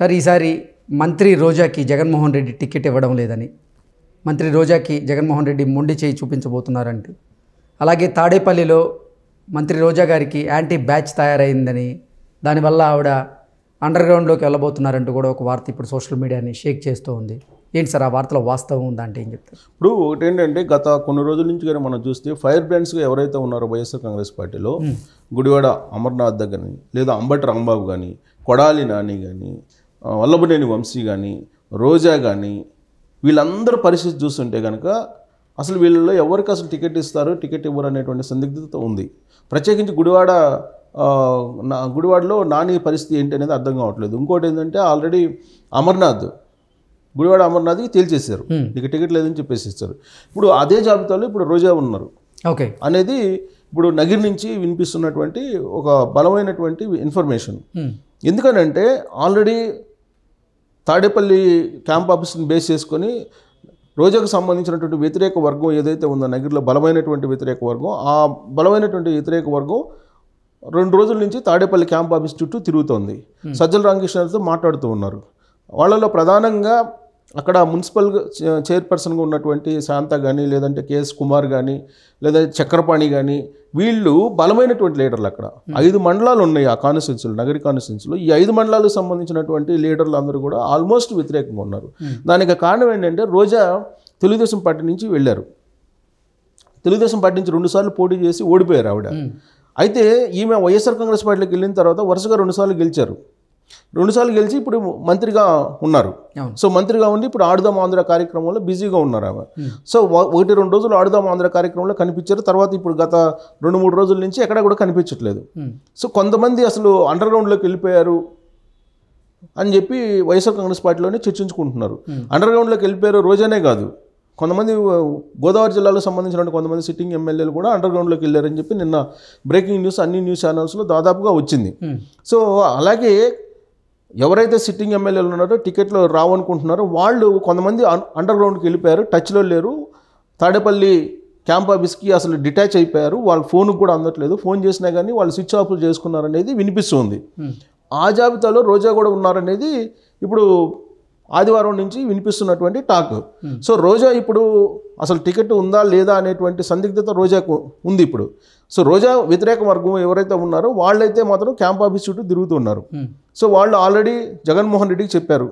Sir ఈసారి మంత్రి రోజాకి Jaganmohan Reddy ticket ఇవ్వడం లేదని మంత్రి రోజాకి జగన్మోహన్ రెడ్డి మొండి చేయి చూపించబోతున్నారంటూ అలాగే తాడేపల్లిలో మంత్రి రోజా గారికి యాంటీ బ్యాచ్ తయారైందని దానివల్ల ఆవిడ అండర్ గ్రౌండ్లోకి వెళ్ళబోతున్నారంటూ కూడా ఒక వార్త ఇప్పుడు సోషల్ మీడియాని షేక్ చేస్తూ ఉంది ఏంటి సార్ ఆ వార్తలో వాస్తవం ఉందా అంటే ఏం చెప్తారు ఇప్పుడు ఒకటి ఏంటంటే గత కొన్ని రోజుల నుంచి కానీ మనం చూస్తే ఫైర్ బ్రాండ్స్గా ఎవరైతే ఉన్నారో వైఎస్ఆర్ కాంగ్రెస్ పార్టీలో గుడివాడ అమర్నాథ్ దగ్గర లేదా అంబటి రాంబాబు కానీ కొడాలి నాని కానీ వల్లభనేని వంశీ కానీ రోజా కానీ వీళ్ళందరూ పరిస్థితి చూస్తుంటే కనుక అసలు వీళ్ళలో ఎవరికి అసలు టికెట్ ఇస్తారు టికెట్ ఇవ్వరు అనేటువంటి సందిగ్ధత ఉంది ప్రత్యేకించి గుడివాడ నా గుడివాడలో నాని పరిస్థితి ఏంటి అనేది అర్థం కావట్లేదు ఇంకోటి ఏంటంటే ఆల్రెడీ అమర్నాథ్ గుడివాడ అమర్నాథ్కి తేల్చేశారు ఇక టికెట్ లేదని చెప్పేసి ఇస్తారు ఇప్పుడు అదే జాబితాలో ఇప్పుడు రోజా ఉన్నారు ఓకే అనేది ఇప్పుడు నగిరి నుంచి వినిపిస్తున్నటువంటి ఒక బలమైనటువంటి ఇన్ఫర్మేషన్ ఎందుకనంటే ఆల్రెడీ తాడేపల్లి క్యాంప్ ఆఫీస్ని బేస్ చేసుకొని రోజాకు సంబంధించినటువంటి వ్యతిరేక వర్గం ఏదైతే ఉందో నగిరిలో బలమైనటువంటి వ్యతిరేక వర్గం ఆ బలమైనటువంటి వ్యతిరేక వర్గం రెండు రోజుల నుంచి తాడేపల్లి క్యాంప్ ఆఫీస్ చుట్టూ తిరుగుతోంది సజ్జల రామకృష్ణతో మాట్లాడుతూ ఉన్నారు వాళ్ళలో ప్రధానంగా అక్కడ మున్సిపల్ చైర్పర్సన్గా ఉన్నటువంటి శాంత కానీ లేదంటే కేఎస్ కుమార్ కానీ లేదా చక్రపాణి కానీ వీళ్ళు బలమైనటువంటి లీడర్లు అక్కడ ఐదు మండలాలు ఉన్నాయి ఆ కాన్స్టిట్యున్సీలు నగరి కాన్స్టిట్యున్సీలు ఈ ఐదు మండలాలకు సంబంధించినటువంటి లీడర్లు అందరూ కూడా ఆల్మోస్ట్ వ్యతిరేకంగా ఉన్నారు దానికి కారణం ఏంటంటే రోజా తెలుగుదేశం పార్టీ నుంచి వెళ్ళారు తెలుగుదేశం పార్టీ నుంచి రెండుసార్లు పోటీ చేసి ఓడిపోయారు ఆవిడ అయితే ఈమె వైఎస్ఆర్ కాంగ్రెస్ పార్టీలోకి వెళ్ళిన తర్వాత వరుసగా రెండుసార్లు గెలిచారు రెండుసార్లు గెలిచి ఇప్పుడు మంత్రిగా ఉన్నారు సో మంత్రిగా ఉండి ఇప్పుడు ఆడుదాం ఆంధ్ర కార్యక్రమంలో బిజీగా ఉన్నారు ఆమె సో ఒకటి రెండు రోజులు ఆడుదాం ఆంధ్ర కార్యక్రమంలో కనిపించారు తర్వాత ఇప్పుడు గత రెండు మూడు రోజుల నుంచి ఎక్కడ కూడా కనిపించట్లేదు సో కొంతమంది అసలు అండర్ గ్రౌండ్లోకి వెళ్ళిపోయారు అని చెప్పి వైఎస్ఆర్ కాంగ్రెస్ పార్టీలోనే చర్చించుకుంటున్నారు అండర్ గ్రౌండ్లోకి వెళ్ళిపోయారు రోజనే కాదు కొంతమంది గోదావరి జిల్లాలో సంబంధించిన కొంతమంది సిట్టింగ్ ఎమ్మెల్యేలు కూడా అండర్ గ్రౌండ్లోకి వెళ్ళారని చెప్పి నిన్న బ్రేకింగ్ న్యూస్ అన్ని న్యూస్ ఛానల్స్లో దాదాపుగా వచ్చింది సో అలాగే ఎవరైతే సిట్టింగ్ ఎమ్మెల్యేలు ఉన్నారో టికెట్లు రావనుకుంటున్నారో వాళ్ళు కొంతమంది అండర్ గ్రౌండ్కి వెళ్ళిపోయారు టచ్లో లేరు తాడేపల్లి క్యాంప్ ఆఫీస్కి అసలు డిటాచ్ అయిపోయారు వాళ్ళ ఫోన్కి కూడా అందట్లేదు ఫోన్ చేసినా కానీ వాళ్ళు స్విచ్ ఆఫ్లు చేసుకున్నారనేది వినిపిస్తుంది hmm. ఆ జాబితాలో రోజా కూడా ఉన్నారనేది ఇప్పుడు ఆదివారం నుంచి వినిపిస్తున్నటువంటి టాక్ hmm. సో రోజా ఇప్పుడు అసలు టికెట్ ఉందా లేదా అనేటువంటి సందిగ్ధత రోజాకు ఉంది ఇప్పుడు సో రోజా వ్యతిరేక వర్గం ఎవరైతే ఉన్నారో వాళ్ళైతే మాత్రం క్యాంప్ ఆఫీస్ చుట్టూ తిరుగుతున్నారు hmm. సో వాళ్ళు ఆల్రెడీ జగన్మోహన్ రెడ్డికి చెప్పారు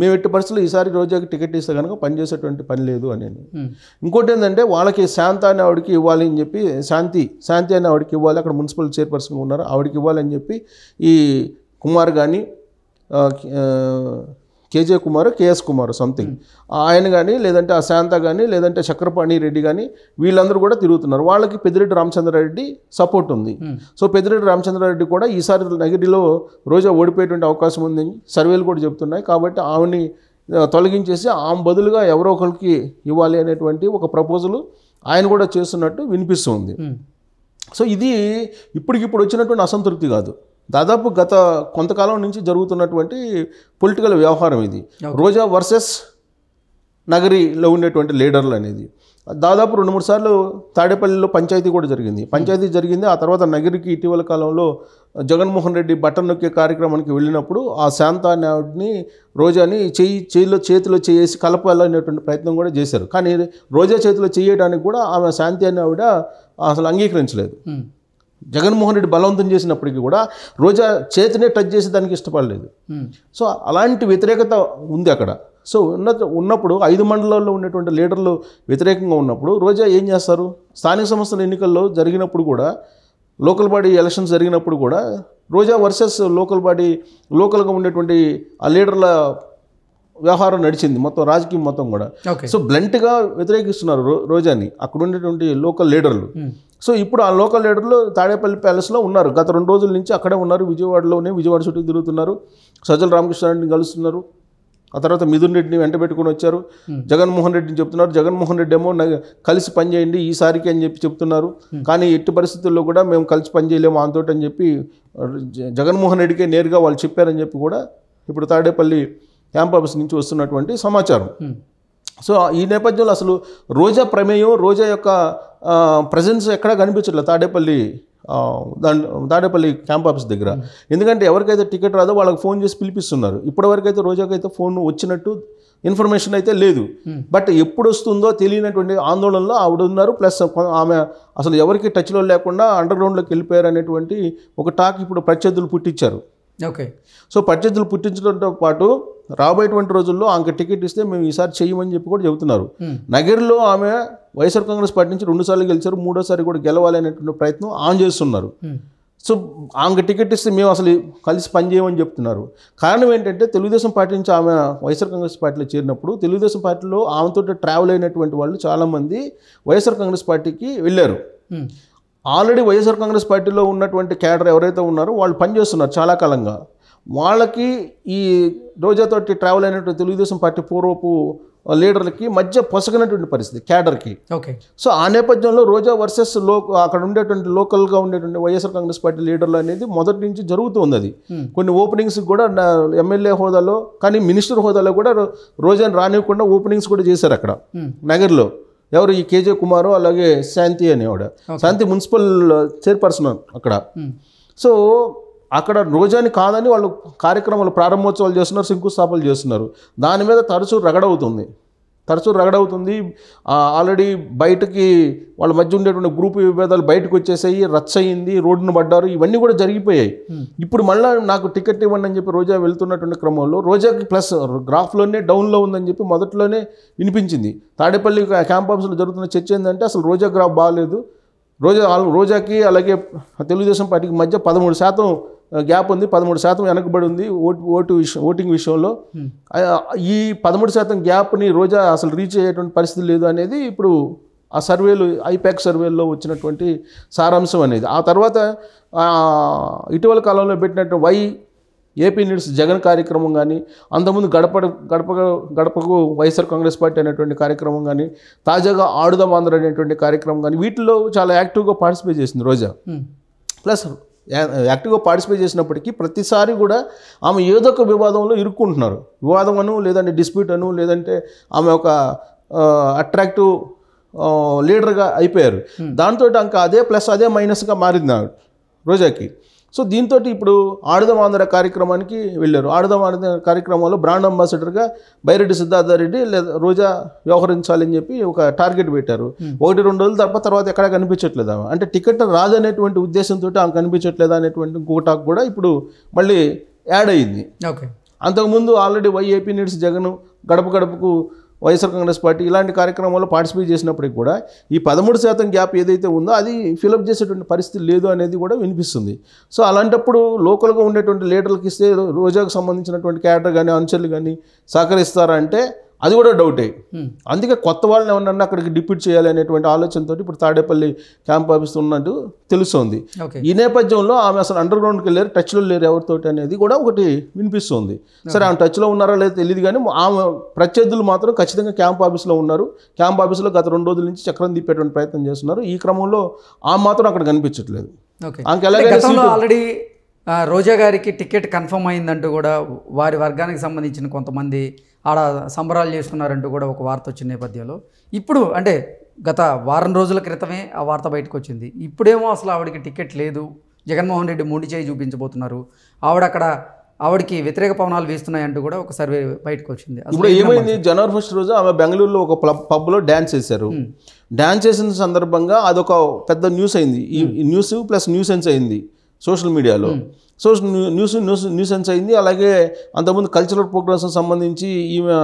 మేము ఎట్టి పరిస్థితులు ఈసారి రోజాకి టికెట్ ఇస్తే కనుక పనిచేసేటువంటి పని లేదు అని hmm. ఇంకోటి ఏంటంటే వాళ్ళకి శాంత అనే ఆవిడకి ఇవ్వాలి అని చెప్పి శాంతి శాంతి అనే ఆవిడకి ఇవ్వాలి అక్కడ మున్సిపల్ చైర్పర్సన్ ఉన్నారు ఆవిడకి ఇవ్వాలని చెప్పి ఈ కుమార్ కానీ KJ Kumar KS Kumar something hmm. ఆయన కానీ లేదంటే ఆ శాంత కానీ లేదంటే చక్రపాణి రెడ్డి కానీ వీళ్ళందరూ కూడా తిరుగుతున్నారు వాళ్ళకి పెద్దిరెడ్డి రామచంద్రారెడ్డి సపోర్ట్ ఉంది hmm. సో పెద్దిరెడ్డి రామచంద్రారెడ్డి కూడా ఈసారి నగిరిలో రోజా ఓడిపోయేటువంటి అవకాశం ఉందని సర్వేలు కూడా చెబుతున్నాయి కాబట్టి ఆమెని తొలగించేసి ఆమె బదులుగా ఎవరో ఒకరికి ఇవ్వాలి అనేటువంటి ఒక ప్రపోజలు ఆయన కూడా చేస్తున్నట్టు వినిపిస్తుంది hmm. సో ఇది ఇప్పటికిప్పుడు వచ్చినటువంటి అసంతృప్తి కాదు దాదాపు గత కొంతకాలం నుంచి జరుగుతున్నటువంటి పొలిటికల్ వ్యవహారం ఇది రోజా వర్సెస్ నగరిలో ఉండేటువంటి లీడర్లు అనేది దాదాపు రెండు మూడు సార్లు తాడేపల్లిలో పంచాయతీ కూడా జరిగింది పంచాయతీ జరిగింది ఆ తర్వాత నగరికి ఇటీవల కాలంలో జగన్మోహన్ రెడ్డి బటన్ నొక్కే కార్యక్రమానికి వెళ్ళినప్పుడు ఆ నాయుడిని రోజాని చేయి చేయిలో చేతిలో చేసి కలపాలనేటువంటి ప్రయత్నం కూడా చేశారు కానీ రోజా చేతిలో చేయడానికి కూడా ఆమె శాంతి ఆవిడ అసలు అంగీకరించలేదు జగన్మోహన్ రెడ్డి బలవంతం చేసినప్పటికీ కూడా రోజా చేతినే టచ్ చేసి దానికి ఇష్టపడలేదు సో అలాంటి వ్యతిరేకత ఉంది అక్కడ సో ఉన్న ఉన్నప్పుడు ఐదు మండలాల్లో ఉన్నటువంటి లీడర్లు వ్యతిరేకంగా ఉన్నప్పుడు రోజా ఏం చేస్తారు స్థానిక సంస్థల ఎన్నికల్లో జరిగినప్పుడు కూడా లోకల్ బాడీ ఎలక్షన్స్ జరిగినప్పుడు కూడా రోజా వర్సెస్ లోకల్ బాడీ లోకల్గా ఉండేటువంటి ఆ లీడర్ల వ్యవహారం నడిచింది మొత్తం రాజకీయం మొత్తం కూడా సో బ్లంట్గా వ్యతిరేకిస్తున్నారు రోజాని అక్కడ ఉండేటువంటి లోకల్ లీడర్లు సో ఇప్పుడు ఆ లోకల్ లీడర్లు తాడేపల్లి ప్యాలెస్లో ఉన్నారు గత రెండు రోజుల నుంచి అక్కడే ఉన్నారు విజయవాడలోనే విజయవాడ చుట్టూ తిరుగుతున్నారు సజ్జల రామకృష్ణారెడ్డిని కలుస్తున్నారు ఆ తర్వాత మిథున్ రెడ్డిని వెంట పెట్టుకుని వచ్చారు జగన్మోహన్ రెడ్డిని చెప్తున్నారు జగన్మోహన్ రెడ్డి ఏమో కలిసి పనిచేయండి ఈసారికి అని చెప్పి చెప్తున్నారు కానీ ఎట్టి పరిస్థితుల్లో కూడా మేము కలిసి పనిచేయలేము ఆ అని చెప్పి జగన్మోహన్ రెడ్డికే నేరుగా వాళ్ళు చెప్పారని చెప్పి కూడా ఇప్పుడు తాడేపల్లి క్యాంపస్ నుంచి వస్తున్నటువంటి సమాచారం hmm. సో ఈ నేపథ్యంలో అసలు రోజా ప్రమేయం రోజా యొక్క ప్రజెన్స్ ఎక్కడా కనిపించట్లేదు తాడేపల్లి దాని తాడేపల్లి క్యాంప్ ఆఫీస్ దగ్గర hmm. ఎందుకంటే ఎవరికైతే టికెట్ రాదో వాళ్ళకి ఫోన్ చేసి పిలిపిస్తున్నారు ఇప్పటివరకైతే అయితే రోజాకైతే ఫోన్ వచ్చినట్టు ఇన్ఫర్మేషన్ అయితే లేదు బట్ hmm. ఎప్పుడు వస్తుందో తెలియనటువంటి ఆందోళనలో ఆవిడ ఉన్నారు ప్లస్ ఆమె అసలు ఎవరికి టచ్లో లేకుండా అండర్ గ్రౌండ్లోకి వెళ్ళిపోయారు అనేటువంటి ఒక టాక్ ఇప్పుడు ప్రత్యర్థులు పుట్టించారు ఓకే సో ప్రత్యర్థులు పుట్టించడంతో పాటు రాబోయేటువంటి రోజుల్లో ఆమెకు టికెట్ ఇస్తే మేము ఈసారి చేయమని చెప్పి కూడా చెబుతున్నారు నగర్లో ఆమె వైఎస్ఆర్ కాంగ్రెస్ పార్టీ నుంచి రెండుసార్లు గెలిచారు మూడోసారి కూడా గెలవాలి అనేటువంటి ప్రయత్నం ఆమె చేస్తున్నారు సో ఆమెకు టికెట్ ఇస్తే మేము అసలు కలిసి పనిచేయమని చెప్తున్నారు కారణం ఏంటంటే తెలుగుదేశం పార్టీ నుంచి ఆమె వైఎస్ఆర్ కాంగ్రెస్ పార్టీలో చేరినప్పుడు తెలుగుదేశం పార్టీలో ఆమెతో ట్రావెల్ అయినటువంటి వాళ్ళు చాలామంది వైఎస్ఆర్ కాంగ్రెస్ పార్టీకి వెళ్ళారు ఆల్రెడీ వైఎస్ఆర్ కాంగ్రెస్ పార్టీలో ఉన్నటువంటి క్యాడర్ ఎవరైతే ఉన్నారో వాళ్ళు పనిచేస్తున్నారు చాలా కాలంగా వాళ్ళకి ఈ రోజాతోటి ట్రావెల్ అయినటువంటి తెలుగుదేశం పార్టీ పూర్వపు లీడర్లకి మధ్య పొసగినటువంటి పరిస్థితి క్యాడర్కి ఓకే సో ఆ నేపథ్యంలో రోజా వర్సెస్ లో అక్కడ ఉండేటువంటి లోకల్గా ఉండేటువంటి వైఎస్ఆర్ కాంగ్రెస్ పార్టీ లీడర్లు అనేది మొదటి నుంచి జరుగుతుంది అది hmm. కొన్ని ఓపెనింగ్స్ కూడా ఎమ్మెల్యే హోదాలో కానీ మినిస్టర్ హోదాలో కూడా రోజాని రానివ్వకుండా ఓపెనింగ్స్ కూడా చేశారు అక్కడ hmm. నగర్లో ఎవరు ఈ కేజే కుమారు అలాగే శాంతి అనేవాడు శాంతి మున్సిపల్ చైర్పర్సన్ అక్కడ hmm. సో అక్కడ రోజాని కాదని వాళ్ళు కార్యక్రమాలు ప్రారంభోత్సవాలు చేస్తున్నారు శంకుస్థాపనలు చేస్తున్నారు దాని మీద తరచూ రగడవుతుంది తరచూ రగడవుతుంది ఆల్రెడీ బయటకి వాళ్ళ మధ్య ఉండేటువంటి గ్రూప్ విభేదాలు బయటకు వచ్చేసాయి రచ్చయింది అయింది రోడ్డును పడ్డారు ఇవన్నీ కూడా జరిగిపోయాయి ఇప్పుడు మళ్ళీ నాకు టికెట్ ఇవ్వండి అని చెప్పి రోజా వెళ్తున్నటువంటి క్రమంలో రోజాకి ప్లస్ గ్రాఫ్లోనే డౌన్లో ఉందని చెప్పి మొదట్లోనే వినిపించింది తాడేపల్లి క్యాంప్ ఆఫీస్లో జరుగుతున్న చర్చ ఏంటంటే అసలు రోజా గ్రాఫ్ బాగాలేదు రోజా రోజాకి అలాగే తెలుగుదేశం పార్టీకి మధ్య పదమూడు శాతం గ్యాప్ ఉంది పదమూడు శాతం వెనకబడి ఉంది ఓటు ఓటు విషయం ఓటింగ్ విషయంలో ఈ పదమూడు శాతం గ్యాప్ని రోజా అసలు రీచ్ అయ్యేటువంటి పరిస్థితి లేదు అనేది ఇప్పుడు ఆ సర్వేలు ఐపాక్ సర్వేల్లో వచ్చినటువంటి సారాంశం అనేది ఆ తర్వాత ఇటీవల కాలంలో పెట్టినట్టు వై ఏపీ నీడ్స్ జగన్ కార్యక్రమం కానీ అంతకుముందు గడప గడప గడపకు వైఎస్ఆర్ కాంగ్రెస్ పార్టీ అనేటువంటి కార్యక్రమం కానీ తాజాగా ఆడుదాం ఆంధ్ర అనేటువంటి కార్యక్రమం కానీ వీటిలో చాలా యాక్టివ్గా పార్టిసిపేట్ చేసింది రోజా ప్లస్ యాక్టివ్గా పార్టిసిపేట్ చేసినప్పటికీ ప్రతిసారి కూడా ఆమె ఏదో ఒక వివాదంలో ఇరుక్కుంటున్నారు వివాదం అను లేదంటే డిస్ప్యూట్ అను లేదంటే ఆమె ఒక అట్రాక్టివ్ లీడర్గా అయిపోయారు దాంతో ఇంకా అదే ప్లస్ అదే మైనస్గా మారింది ఆవిడ రోజాకి సో దీంతో ఇప్పుడు ఆడదమాంధ్ర కార్యక్రమానికి వెళ్ళారు ఆడదమాంధ్ర కార్యక్రమంలో బ్రాండ్ అంబాసిడర్గా బైరెడ్డి సిద్ధార్థారెడ్డి లేదా రోజా వ్యవహరించాలని చెప్పి ఒక టార్గెట్ పెట్టారు ఒకటి రెండు రోజుల తప్ప తర్వాత ఎక్కడ కనిపించట్లేదా అంటే టికెట్ రాదనేటువంటి ఉద్దేశంతో ఆమె కనిపించట్లేదా అనేటువంటి ఇంకో టాక్ కూడా ఇప్పుడు మళ్ళీ యాడ్ అయ్యింది ఓకే అంతకుముందు ఆల్రెడీ వైఏపీ నీడ్స్ జగన్ గడప గడపకు వైఎస్ఆర్ కాంగ్రెస్ పార్టీ ఇలాంటి కార్యక్రమాల్లో పార్టిసిపేట్ చేసినప్పటికి కూడా ఈ పదమూడు శాతం గ్యాప్ ఏదైతే ఉందో అది ఫిలప్ చేసేటువంటి పరిస్థితి లేదు అనేది కూడా వినిపిస్తుంది సో అలాంటప్పుడు లోకల్గా ఉండేటువంటి లీడర్లకు ఇస్తే రోజాకు సంబంధించినటువంటి క్యాడర్ కానీ అనుచరులు కానీ సహకరిస్తారంటే అది కూడా డౌటే అందుకే కొత్త వాళ్ళని ఎవరన్నా అక్కడికి డిప్యూట్ చేయాలి అనేటువంటి ఆలోచనతో ఇప్పుడు తాడేపల్లి క్యాంప్ ఆఫీస్ ఉన్నట్టు తెలుస్తుంది ఈ నేపథ్యంలో ఆమె అసలు అండర్ గ్రౌండ్కి వెళ్ళారు టచ్లో లేరు ఎవరితోటి అనేది కూడా ఒకటి వినిపిస్తుంది సరే ఆమె టచ్లో ఉన్నారా లేదో తెలియదు కానీ ఆమె ప్రత్యర్థులు మాత్రం ఖచ్చితంగా క్యాంప్ ఆఫీస్లో ఉన్నారు క్యాంప్ ఆఫీస్లో గత రెండు రోజుల నుంచి చక్రం తిప్పేటువంటి ప్రయత్నం చేస్తున్నారు ఈ క్రమంలో ఆమె మాత్రం అక్కడ కనిపించట్లేదు ఆల్రెడీ రోజా గారికి టికెట్ కన్ఫర్మ్ అయిందంటూ కూడా వారి వర్గానికి సంబంధించిన కొంతమంది ఆడ సంబరాలు చేస్తున్నారంటూ కూడా ఒక వార్త వచ్చిన నేపథ్యంలో ఇప్పుడు అంటే గత వారం రోజుల క్రితమే ఆ వార్త బయటకు వచ్చింది ఇప్పుడేమో అసలు ఆవిడకి టికెట్ లేదు జగన్మోహన్ రెడ్డి మూడి చేయి చూపించబోతున్నారు ఆవిడ అక్కడ ఆవిడకి వ్యతిరేక పవనాలు వేస్తున్నాయంటూ కూడా ఒక సర్వే బయటకు వచ్చింది ఇప్పుడు ఏమైంది జనవరి ఫస్ట్ రోజు ఆమె బెంగళూరులో ఒక పబ్లో డ్యాన్స్ చేశారు డ్యాన్స్ చేసిన సందర్భంగా అదొక పెద్ద న్యూస్ అయింది ఈ న్యూస్ ప్లస్ న్యూస్ సెన్స్ అయింది సోషల్ మీడియాలో social news news news sense అయింది అలాగే అంతకుముందు కల్చరల్ ప్రోగ్రామ్స్ సంబంధించి ఈమె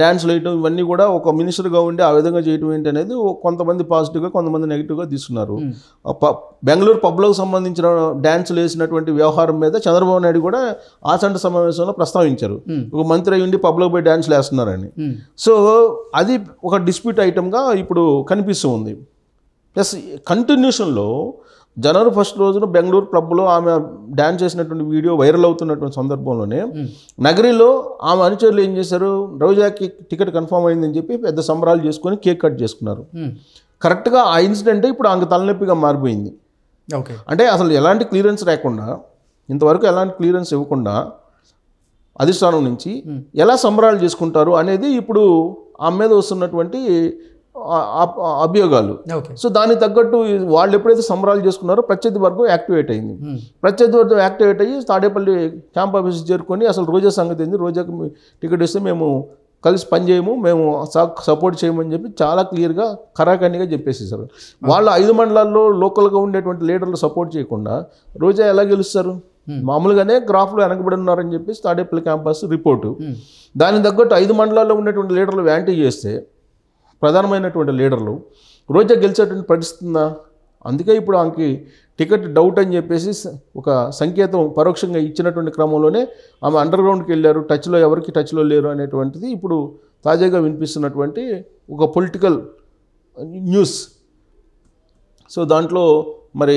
డ్యాన్స్లు వేయటం ఇవన్నీ కూడా ఒక మినిస్టర్గా ఉండి ఆ విధంగా చేయటం ఏంటి అనేది కొంతమంది పాజిటివ్గా కొంతమంది నెగిటివ్గా తీసుకున్నారు బెంగళూరు పబ్లకు సంబంధించిన డ్యాన్స్లు వేసినటువంటి వ్యవహారం మీద చంద్రబాబు నాయుడు కూడా ఆచంట సమావేశంలో ప్రస్తావించారు ఒక మంత్రి అయ్యి ఉండి పబ్లకు పోయి డ్యాన్స్లు వేస్తున్నారని సో అది ఒక డిస్ప్యూట్ ఐటమ్గా ఇప్పుడు కనిపిస్తూ ఉంది ప్లస్ కంటిన్యూషన్లో జనవరి ఫస్ట్ రోజున బెంగళూరు క్లబ్లో ఆమె డ్యాన్స్ చేసినటువంటి వీడియో వైరల్ అవుతున్నటువంటి సందర్భంలోనే నగరిలో ఆమె అనుచరులు ఏం చేశారు రోజాకి టికెట్ కన్ఫర్మ్ అయిందని చెప్పి పెద్ద సంబరాలు చేసుకొని కేక్ కట్ చేసుకున్నారు కరెక్ట్గా ఆ ఇన్సిడెంట్ ఇప్పుడు ఆమె తలనొప్పిగా మారిపోయింది ఓకే అంటే అసలు ఎలాంటి క్లియరెన్స్ లేకుండా ఇంతవరకు ఎలాంటి క్లియరెన్స్ ఇవ్వకుండా అధిష్టానం నుంచి ఎలా సంబరాలు చేసుకుంటారు అనేది ఇప్పుడు ఆమె మీద వస్తున్నటువంటి అభియోగాలు సో దానికి తగ్గట్టు వాళ్ళు ఎప్పుడైతే సంబరాలు చేసుకున్నారో ప్రత్యర్థి వర్గం యాక్టివేట్ అయింది ప్రత్యర్థి వర్గం యాక్టివేట్ అయ్యి తాడేపల్లి క్యాంప్ ఆఫీస్ చేరుకొని అసలు రోజా సంగతి ఏంది రోజాకి టికెట్ ఇస్తే మేము కలిసి పని చేయము మేము సపోర్ట్ చేయమని చెప్పి చాలా క్లియర్గా చెప్పేసి సార్ వాళ్ళ ఐదు మండలాల్లో లోకల్గా ఉండేటువంటి లీడర్లు సపోర్ట్ చేయకుండా రోజా ఎలా గెలుస్తారు మామూలుగానే గ్రాఫ్లో వెనకబడి ఉన్నారని చెప్పి తాడేపల్లి క్యాంపస్ రిపోర్టు దాని తగ్గట్టు ఐదు మండలాల్లో ఉన్నటువంటి లీడర్లు వ్యాంటీ చేస్తే ప్రధానమైనటువంటి లీడర్లు రోజా గెలిచేటువంటి పరిస్థితుందా అందుకే ఇప్పుడు ఆమెకి టికెట్ డౌట్ అని చెప్పేసి ఒక సంకేతం పరోక్షంగా ఇచ్చినటువంటి క్రమంలోనే ఆమె అండర్ గ్రౌండ్కి వెళ్ళారు టచ్లో ఎవరికి టచ్లో లేరు అనేటువంటిది ఇప్పుడు తాజాగా వినిపిస్తున్నటువంటి ఒక పొలిటికల్ న్యూస్ సో దాంట్లో మరి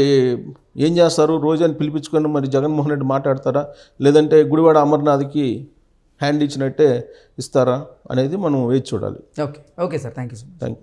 ఏం చేస్తారు రోజాని అని పిలిపించుకొని మరి జగన్మోహన్ రెడ్డి మాట్లాడతారా లేదంటే గుడివాడ అమర్నాథ్కి హ్యాండ్ ఇచ్చినట్టే ఇస్తారా అనేది మనం వేచి చూడాలి okay okay sir thank you sir thank